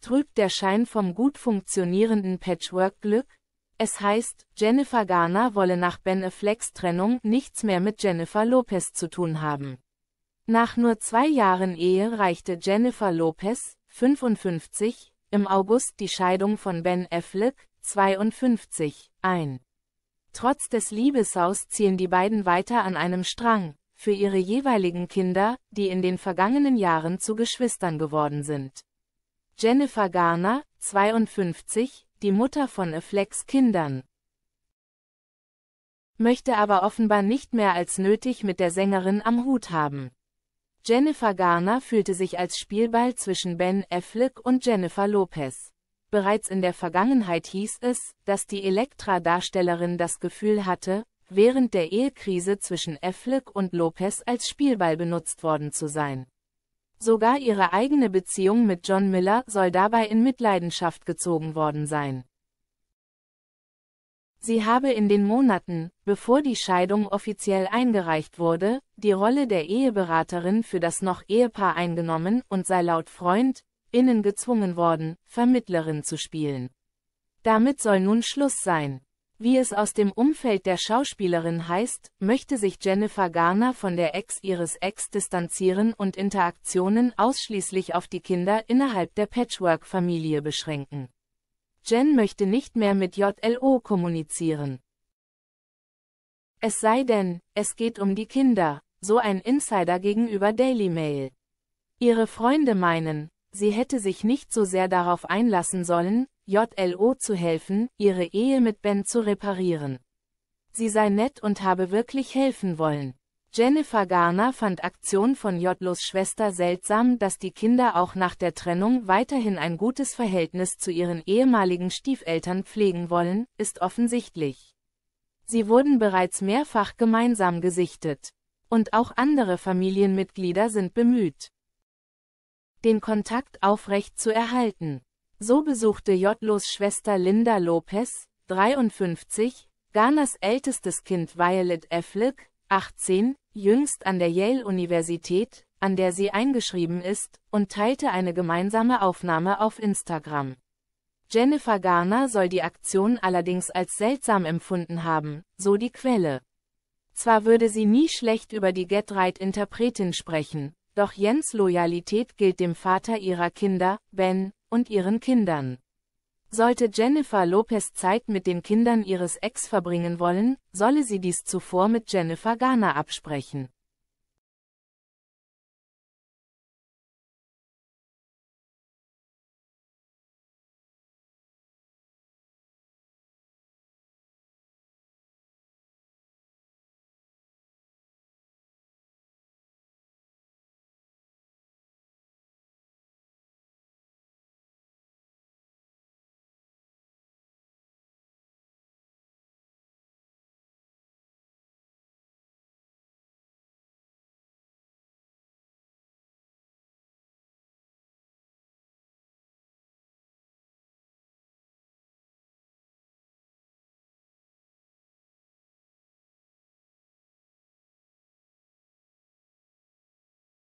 trübt der Schein vom gut funktionierenden Patchwork-Glück? Es heißt, Jennifer Garner wolle nach Ben Afflecks Trennung nichts mehr mit Jennifer Lopez zu tun haben. Nach nur zwei Jahren Ehe reichte Jennifer Lopez, 55, im August die Scheidung von Ben Affleck, 52, ein. Trotz des Liebessaus ziehen die beiden weiter an einem Strang, für ihre jeweiligen Kinder, die in den vergangenen Jahren zu Geschwistern geworden sind. Jennifer Garner, 52, die Mutter von Afflecks Kindern, möchte aber offenbar nicht mehr als nötig mit der Sängerin am Hut haben. Jennifer Garner fühlte sich als Spielball zwischen Ben Affleck und Jennifer Lopez. Bereits in der Vergangenheit hieß es, dass die Elektra-Darstellerin das Gefühl hatte, während der Ehekrise zwischen Affleck und Lopez als Spielball benutzt worden zu sein. Sogar ihre eigene Beziehung mit John Miller soll dabei in Mitleidenschaft gezogen worden sein. Sie habe in den Monaten, bevor die Scheidung offiziell eingereicht wurde, die Rolle der Eheberaterin für das noch Ehepaar eingenommen und sei laut Freund, innen gezwungen worden, Vermittlerin zu spielen. Damit soll nun Schluss sein. Wie es aus dem Umfeld der Schauspielerin heißt, möchte sich Jennifer Garner von der Ex ihres Ex distanzieren und Interaktionen ausschließlich auf die Kinder innerhalb der Patchwork-Familie beschränken. Jen möchte nicht mehr mit JLO kommunizieren. Es sei denn, es geht um die Kinder, so ein Insider gegenüber Daily Mail. Ihre Freunde meinen, sie hätte sich nicht so sehr darauf einlassen sollen, JLO zu helfen, ihre Ehe mit Ben zu reparieren. Sie sei nett und habe wirklich helfen wollen. Jennifer Garner fand Aktion von JLOs Schwester seltsam, dass die Kinder auch nach der Trennung weiterhin ein gutes Verhältnis zu ihren ehemaligen Stiefeltern pflegen wollen, ist offensichtlich. Sie wurden bereits mehrfach gemeinsam gesichtet. Und auch andere Familienmitglieder sind bemüht, den Kontakt aufrecht zu erhalten. So besuchte Jotlos Schwester Linda Lopez, 53, Ghanas ältestes Kind Violet Affleck, 18, jüngst an der Yale-Universität, an der sie eingeschrieben ist, und teilte eine gemeinsame Aufnahme auf Instagram. Jennifer Garner soll die Aktion allerdings als seltsam empfunden haben, so die Quelle. Zwar würde sie nie schlecht über die Get Right-Interpretin sprechen, doch Jens Loyalität gilt dem Vater ihrer Kinder, Ben, und ihren Kindern. Sollte Jennifer Lopez Zeit mit den Kindern ihres Ex verbringen wollen, solle sie dies zuvor mit Jennifer Garner absprechen.